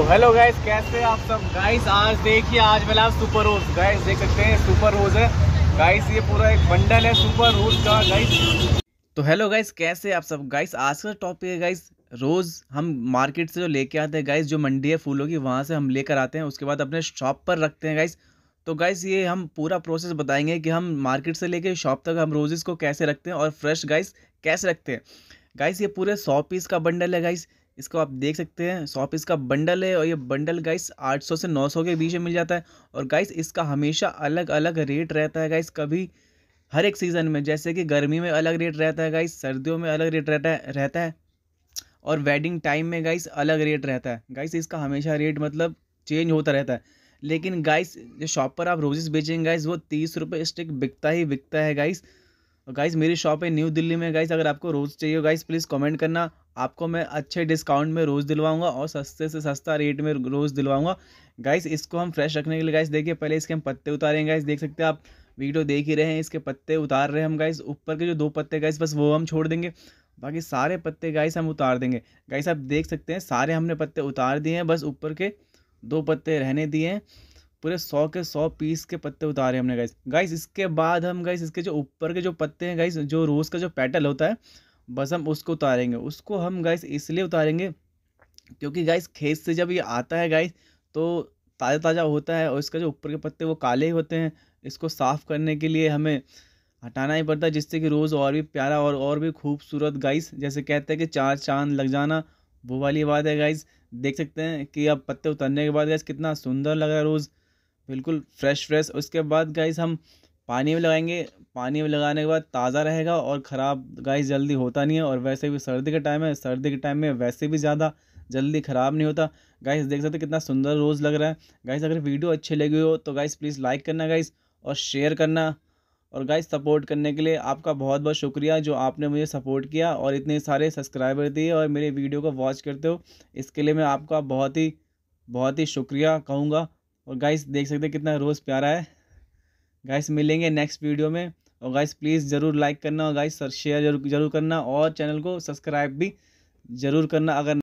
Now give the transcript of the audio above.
तो hello guys कैसे आप सब गाइस आज देखिए आज मिला सुपर रोज गाइस देख सकते हैं सुपर रोज है गाइस ये पूरा एक बंडल है सुपर रोज का गाइस तो हेलो गाइस कैसे आप सब गाइस आज का टॉपिक है गाइस रोज़ हम मार्केट से जो लेके आते हैं गाइस जो मंडी है फूलों की वहाँ से हम लेकर आते हैं उसके बाद अपने शॉप पर रखते हैं गाइस तो गाइस ये हम पूरा प्रोसेस बताएंगे कि हम मार्केट से लेके शॉप तक हम रोजेस को कैसे रखते हैं और फ्रेश गाइस कैसे रखते हैं गाइस ये पूरे सौ पीस का बंडल है गाइस इसको आप देख सकते हैं सौ पीस का बंडल है और ये बंडल गाइस 800 से 900 के बीच में मिल जाता है और गाइस इसका हमेशा अलग अलग रेट रहता है गाइस कभी हर एक सीज़न में जैसे कि गर्मी में अलग रेट रहता है गाइस सर्दियों में अलग रेट रहता है रहता है और वेडिंग टाइम में गाइस अलग रेट रहता है गाइस इसका हमेशा रेट मतलब चेंज होता रहता है लेकिन गाइस जो शॉप पर आप रोजेस बेचेंगे गाइस वो तीस रुपये स्टिक बिकता ही बिकता है गाइस गाइज़ मेरी शॉप है न्यू दिल्ली में गाइज़ अगर आपको रोज़ चाहिए गाइज़ प्लीज़ कमेंट करना आपको मैं अच्छे डिस्काउंट में रोज़ दिलवाऊंगा और सस्ते से सस्ता रेट में रोज़ दिलवाऊंगा गाइज़ इसको हम फ्रेश रखने के लिए गाइज़ देखिए पहले इसके हम पत्ते उतारेंगे गाइज़ देख सकते हैं आप वीडियो देख ही रहे हैं इसके पत्ते उतार रहे हैं हम गाइस ऊपर के जो दो पत्ते गाइस बस वो हम छोड़ देंगे बाकी सारे पत्ते गाइस हम उतार देंगे गाइस आप देख सकते हैं सारे हमने पत्ते उतार दिए हैं बस ऊपर के दो पत्ते रहने दिए हैं पूरे सौ के सौ पीस के पत्ते उतारे हमने गाइस गाइस इसके बाद हम गाइस इसके जो ऊपर के जो पत्ते हैं गाइस जो रोज़ का जो पेटल होता है बस हम उसको उतारेंगे उसको हम गाइस इसलिए उतारेंगे क्योंकि गाइस खेत से जब ये आता है गाइस तो ताज़ा ताज़ा होता है और इसका जो ऊपर के पत्ते वो काले ही होते हैं इसको साफ़ करने के लिए हमें हटाना ही पड़ता है जिससे कि रोज़ और भी प्यारा और और भी खूबसूरत गाइस जैसे कहते हैं कि चार चांद लग जाना वो वाली बात है गाइस देख सकते हैं कि अब पत्ते उतरने के बाद गाइस कितना सुंदर लग रहा है रोज़ बिल्कुल फ्रेश फ्रेश उसके बाद गाइस हम पानी में लगाएंगे पानी में लगाने के बाद ताज़ा रहेगा और ख़राब गाइस जल्दी होता नहीं है और वैसे भी सर्दी का टाइम है सर्दी के टाइम में वैसे भी ज़्यादा जल्दी ख़राब नहीं होता गाइस देख सकते कितना सुंदर रोज़ लग रहा है गाइस अगर वीडियो अच्छी लगी हो तो गाइस प्लीज़ लाइक करना गाइस और शेयर करना और गाइस सपोर्ट करने के लिए आपका बहुत बहुत शुक्रिया जो आपने मुझे सपोर्ट किया और इतने सारे सब्सक्राइबर दिए और मेरे वीडियो को वॉच करते हो इसके लिए मैं आपका बहुत ही बहुत ही शुक्रिया कहूँगा और गाइस देख सकते हैं कितना रोज़ प्यारा है गाइस मिलेंगे नेक्स्ट वीडियो में और गाइस प्लीज़ ज़रूर लाइक करना और गाइस शेयर जरूर जरूर करना और चैनल को सब्सक्राइब भी ज़रूर करना अगर